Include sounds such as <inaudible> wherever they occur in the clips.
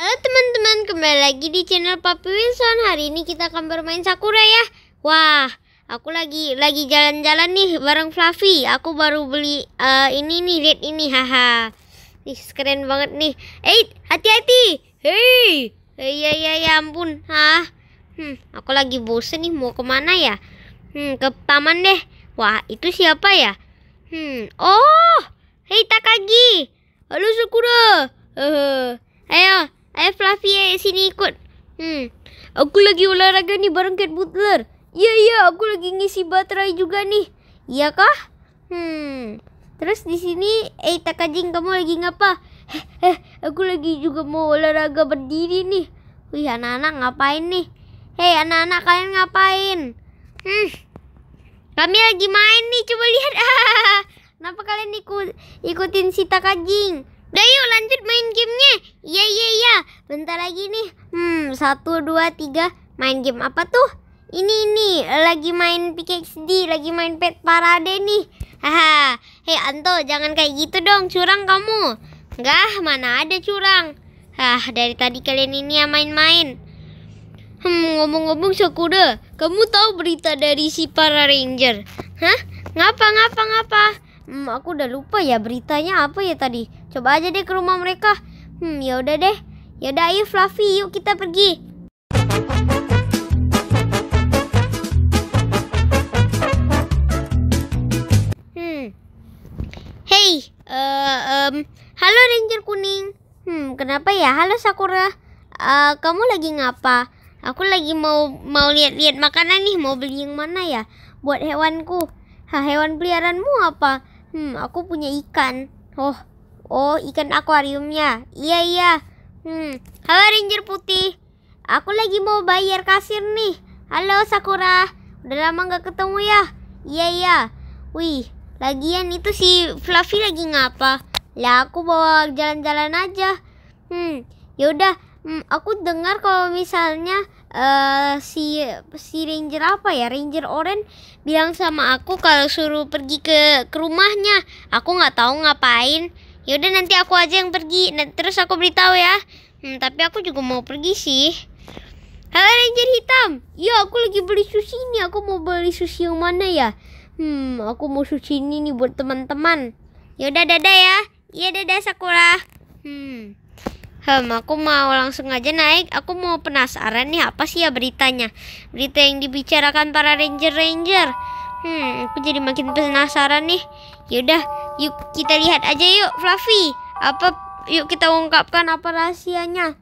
Halo teman-teman, kembali lagi di channel Papi Wilson. Hari ini kita akan bermain Sakura ya. Wah, aku lagi lagi jalan-jalan nih bareng Fluffy. Aku baru beli uh, ini nih, lihat ini, haha. Ih, keren banget nih. Eh, hati-hati. Hei, iya ya ya ampun, hah. Hmm, aku lagi bosen nih, mau kemana ya? Hmm, ke taman deh. Wah, itu siapa ya? Hmm, oh, hei Takagi. Halo Sakura. Eh, uh, ayo Ayo Flavia sini ikut. Hmm. Aku lagi olahraga nih bareng Cat Butler. Iya iya, aku lagi ngisi baterai juga nih. Iya kah? Hmm. Terus di sini, eh Takajing kamu lagi ngapa? <laughs> Eh, aku lagi juga mau olahraga berdiri nih. Wih, anak-anak ngapain nih? Hei, anak-anak kalian ngapain? Hmm. Kami lagi main nih, coba lihat. <laughs> Kenapa kalian ikut ikutin si Takajing? Udah yuk lanjut main gamenya Iya iya iya Bentar lagi nih Hmm satu dua tiga Main game apa tuh? Ini ini Lagi main PKXD Lagi main pet parade nih Haha Hei Anto jangan kayak gitu dong Curang kamu Enggak mana ada curang Hah dari tadi kalian ini ya main-main Hmm, ngomong-ngomong Sakura, kamu tahu berita dari si para ranger? Hah? Ngapa, ngapa, ngapa? Hmm, aku udah lupa ya beritanya apa ya tadi. Coba aja deh ke rumah mereka. Hmm, ya udah deh. Ya udah ayo Fluffy, yuk kita pergi. Hmm. Hey, uh, um, halo Ranger Kuning. Hmm, kenapa ya? Halo Sakura. Uh, kamu lagi ngapa? Aku lagi mau mau lihat-lihat makanan nih, mau beli yang mana ya buat hewanku. Hah, hewan peliharaanmu apa? Hmm, aku punya ikan. Oh, oh ikan akuariumnya. Iya, iya. Hmm, halo Ranger Putih. Aku lagi mau bayar kasir nih. Halo Sakura. Udah lama nggak ketemu ya? Iya, iya. Wih, lagian itu si Fluffy lagi ngapa? Lah aku bawa jalan-jalan aja. Hmm, yaudah. Hmm, aku dengar kalau misalnya uh, si si ranger apa ya ranger orange bilang sama aku kalau suruh pergi ke ke rumahnya aku nggak tahu ngapain yaudah nanti aku aja yang pergi nanti terus aku beritahu ya hmm, tapi aku juga mau pergi sih halo ranger hitam ya aku lagi beli sushi ini aku mau beli sushi yang mana ya hmm aku mau sushi ini nih buat teman-teman yaudah dadah ya iya dadah sakura hmm Hmm, aku mau langsung aja naik. Aku mau penasaran nih apa sih ya beritanya? Berita yang dibicarakan para ranger-ranger. Hmm, aku jadi makin penasaran nih. Yaudah, yuk kita lihat aja yuk, Fluffy. Apa yuk kita ungkapkan apa rahasianya?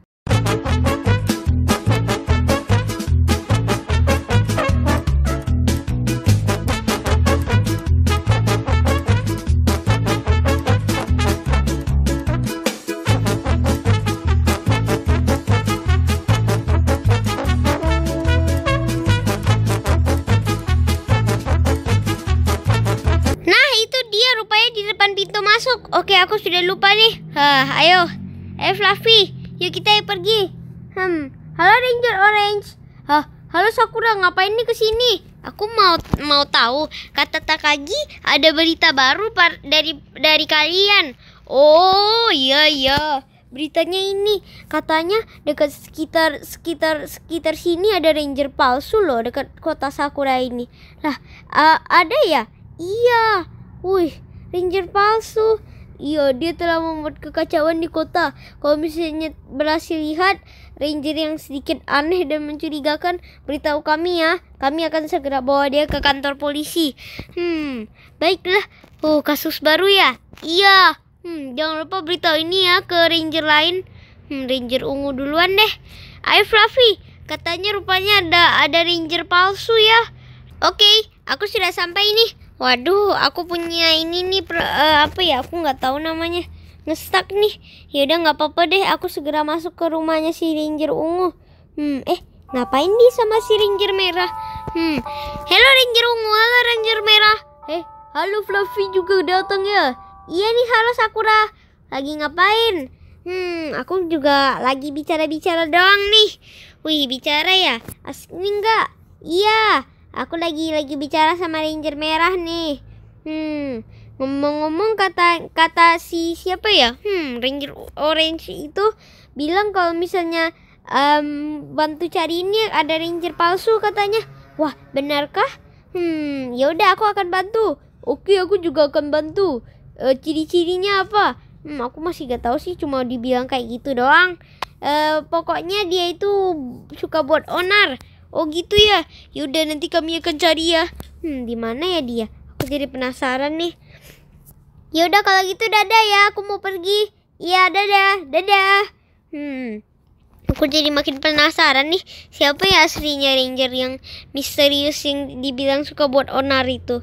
Oke, aku sudah lupa nih. Hah, ayo. Eh, Fluffy, yuk kita pergi. Hmm, halo Ranger Orange. Hah, halo Sakura, ngapain nih ke sini? Aku mau mau tahu kata Takagi ada berita baru par, dari dari kalian. Oh, iya iya. Beritanya ini katanya dekat sekitar sekitar sekitar sini ada ranger palsu loh dekat kota Sakura ini. Lah, uh, ada ya? Iya. Wih, ranger palsu. Iya, dia telah membuat kekacauan di kota. Kalau misalnya berhasil lihat ranger yang sedikit aneh dan mencurigakan, beritahu kami ya. Kami akan segera bawa dia ke kantor polisi. Hmm, baiklah. Oh, kasus baru ya? Iya. Hmm, jangan lupa beritahu ini ya ke ranger lain. Hmm, ranger ungu duluan deh. Ayo Fluffy, katanya rupanya ada ada ranger palsu ya. Oke, aku sudah sampai nih. Waduh, aku punya ini nih per, uh, apa ya? Aku nggak tahu namanya. Ngestak nih. Ya udah nggak apa-apa deh. Aku segera masuk ke rumahnya si Ranger ungu. Hmm, eh ngapain dia sama si Ranger merah? Hmm, halo Ranger ungu, halo Ranger merah. Eh, halo Fluffy juga datang ya? Iya nih, halo Sakura. Lagi ngapain? Hmm, aku juga lagi bicara-bicara doang nih. Wih, bicara ya? nih nggak? Iya. Aku lagi lagi bicara sama Ranger Merah nih. Hmm, ngomong-ngomong kata kata si siapa ya? Hmm, Ranger Orange itu bilang kalau misalnya um, bantu cari ini ada Ranger palsu katanya. Wah, benarkah? Hmm, ya udah aku akan bantu. Oke, aku juga akan bantu. E, ciri-cirinya apa? Hmm, aku masih gak tahu sih, cuma dibilang kayak gitu doang. E, pokoknya dia itu suka buat onar. Oh gitu ya. Yaudah nanti kami akan cari ya. Hmm, di mana ya dia? Aku jadi penasaran nih. Yaudah kalau gitu dadah ya, aku mau pergi. Iya dadah, dadah. Hmm, aku jadi makin penasaran nih. Siapa ya aslinya ranger yang misterius yang dibilang suka buat onar itu?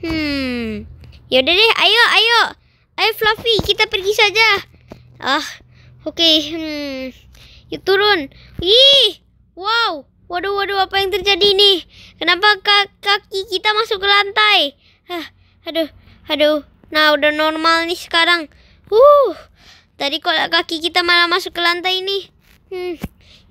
Hmm, yaudah deh, ayo, ayo. Ayo Fluffy, kita pergi saja. Ah, oke. Okay, hmm, yuk turun. Ih, wow. Waduh, waduh, apa yang terjadi nih? Kenapa kaki kita masuk ke lantai? Hah, aduh, aduh. Nah, udah normal nih sekarang. Uh, tadi kok kaki kita malah masuk ke lantai ini. Hmm,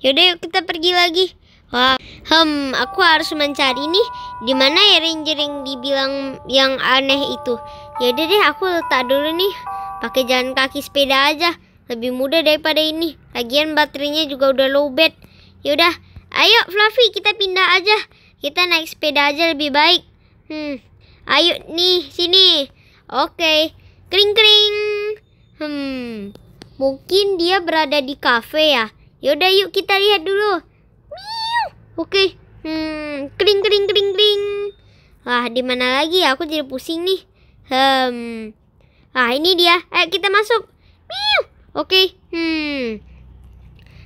yaudah yuk kita pergi lagi. Wah, hmm, aku harus mencari nih di mana ya ranger yang dibilang yang aneh itu. Yaudah deh, aku letak dulu nih. Pakai jalan kaki sepeda aja, lebih mudah daripada ini. Lagian baterainya juga udah lowbat. Yaudah, Ayo Fluffy kita pindah aja. Kita naik sepeda aja lebih baik. Hmm. Ayo nih sini. Oke. Kering Kring kring. Hmm. Mungkin dia berada di kafe ya. Yaudah yuk kita lihat dulu. Miu. Oke. Hmm. Kring kring kring kring. Wah, di lagi ya? Aku jadi pusing nih. Hmm. Ah, ini dia. Ayo kita masuk. Miu. Oke. Hmm.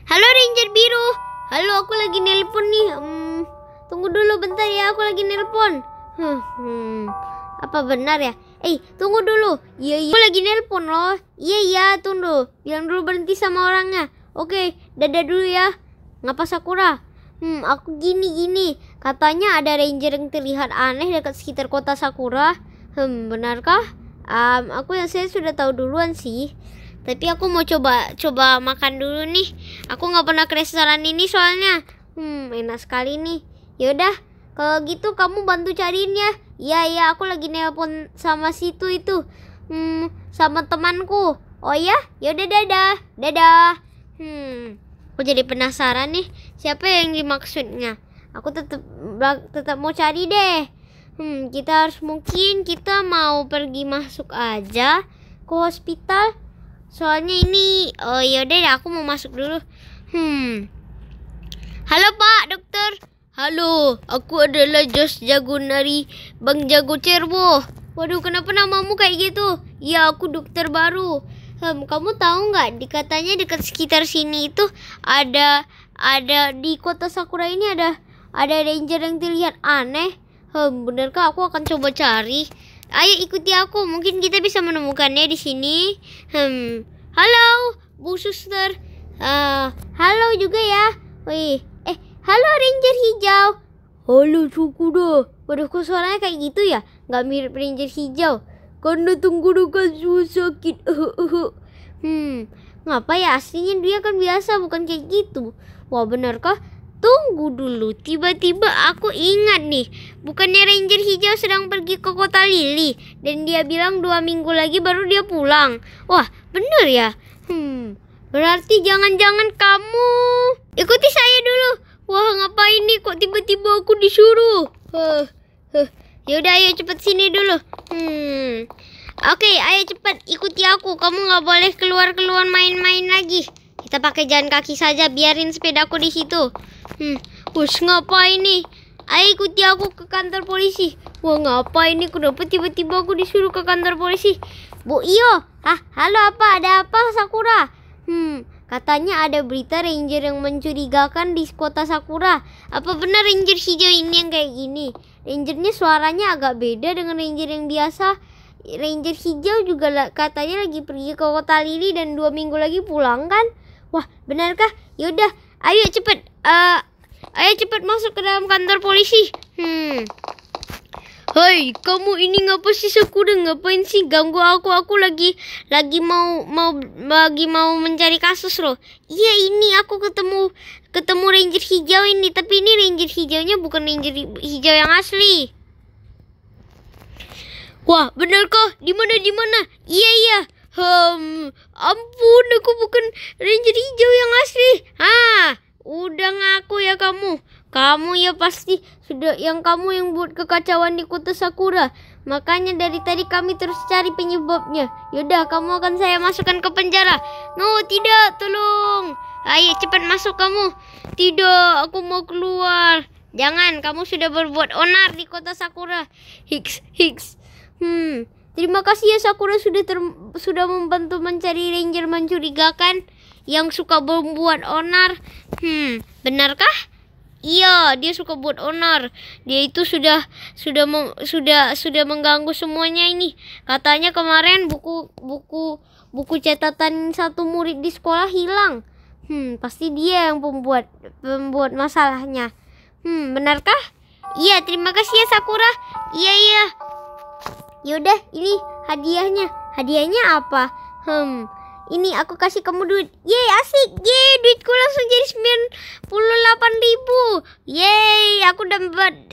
Halo Ranger Biru. Halo, aku lagi nelpon nih. Hmm, tunggu dulu bentar ya, aku lagi nelpon. Hmm, hmm, Apa benar ya? Eh, tunggu dulu. Iya, iya. Aku lagi nelpon loh. Iya, iya, tunggu. Bilang dulu berhenti sama orangnya. Oke, dadah dulu ya. Ngapa Sakura? Hmm, aku gini-gini. Katanya ada ranger yang terlihat aneh dekat sekitar kota Sakura. Hmm, benarkah? Um, aku yang saya sudah tahu duluan sih tapi aku mau coba coba makan dulu nih aku nggak pernah ke restoran ini soalnya hmm enak sekali nih yaudah kalau gitu kamu bantu cariin ya iya iya aku lagi nelpon sama situ itu hmm sama temanku oh ya yaudah dadah dadah hmm aku jadi penasaran nih siapa yang dimaksudnya aku tetap tetap mau cari deh hmm kita harus mungkin kita mau pergi masuk aja ke hospital soalnya ini oh yaudah deh aku mau masuk dulu hmm halo pak dokter halo aku adalah Jos Jagunari Bang Jago Cerbo waduh kenapa namamu kayak gitu ya aku dokter baru hmm, kamu tahu nggak dikatanya dekat sekitar sini itu ada ada di kota Sakura ini ada ada ranger yang terlihat aneh hmm, benarkah aku akan coba cari Ayo ikuti aku, mungkin kita bisa menemukannya di sini. Hmm. Halo, Bu Suster. Uh, halo juga ya. Wih, eh, halo Ranger Hijau. Halo Sukuda. Waduh, kok suaranya kayak gitu ya? Gak mirip Ranger Hijau. Karena tunggu tenggorokan susah sakit. <laughs> hmm, ngapa ya? Aslinya dia kan biasa, bukan kayak gitu. Wah, benarkah? kah? Tunggu dulu, tiba-tiba aku ingat nih, bukannya Ranger Hijau sedang pergi ke kota Lili dan dia bilang dua minggu lagi baru dia pulang. Wah, bener ya? Hmm, berarti jangan-jangan kamu ikuti saya dulu. Wah, ngapain nih kok tiba-tiba aku disuruh? Huh, huh. Yaudah, ayo cepet sini dulu. Hmm, oke, ayo cepet ikuti aku. Kamu nggak boleh keluar-keluar main-main lagi. Kita pakai jalan kaki saja, biarin sepedaku di situ. Hmm, us ngapain nih? Ayo ikuti aku ke kantor polisi. Wah ngapain nih? Kenapa tiba-tiba aku disuruh ke kantor polisi? Bu Iyo, ah halo apa? Ada apa Sakura? Hmm, katanya ada berita ranger yang mencurigakan di kota Sakura. Apa benar ranger hijau ini yang kayak gini? Rangernya suaranya agak beda dengan ranger yang biasa. Ranger hijau juga katanya lagi pergi ke kota Lili dan dua minggu lagi pulang kan? Wah, benarkah? Yaudah, Ayo cepet, Uh, ayo cepet masuk ke dalam kantor polisi. Hmm. Hei, kamu ini ngapa sih sekuda ngapain sih ganggu aku? Aku lagi lagi mau mau lagi mau mencari kasus loh. Iya ini aku ketemu ketemu ranger hijau ini, tapi ini ranger hijaunya bukan ranger hijau yang asli. Wah, bener kok? Di mana di mana? Iya iya, Hmm, ampun, aku bukan ranger hijau yang asli. Ah, udah ngaku ya kamu. Kamu ya pasti sudah yang kamu yang buat kekacauan di kota Sakura. Makanya dari tadi kami terus cari penyebabnya. Yaudah, kamu akan saya masukkan ke penjara. No, tidak, tolong. Ayo cepat masuk kamu. Tidak, aku mau keluar. Jangan, kamu sudah berbuat onar di kota Sakura. Hiks, hiks. Hmm, Terima kasih ya Sakura sudah ter sudah membantu mencari ranger mencurigakan yang suka membuat onar. Hmm, benarkah? Iya, dia suka buat onar. Dia itu sudah sudah sudah sudah mengganggu semuanya ini. Katanya kemarin buku buku buku catatan satu murid di sekolah hilang. Hmm, pasti dia yang pembuat pembuat masalahnya. Hmm, benarkah? Iya, terima kasih ya Sakura. Iya, iya. Yaudah, ini hadiahnya. Hadiahnya apa? Hmm, ini aku kasih kamu duit. Yeay, asik. Yeay, duitku langsung jadi 98 ribu. Yeay, aku dapat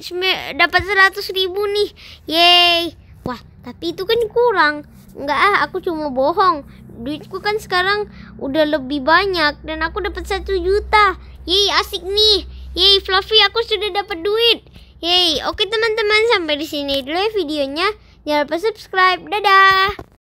dapat 100 ribu nih. Yeay. Wah, tapi itu kan kurang. Enggak ah, aku cuma bohong. Duitku kan sekarang udah lebih banyak dan aku dapat 1 juta. Yeay, asik nih. Yeay, Fluffy, aku sudah dapat duit. Yeay, oke teman-teman, sampai di sini dulu ya videonya. Jangan lupa subscribe. Dadah.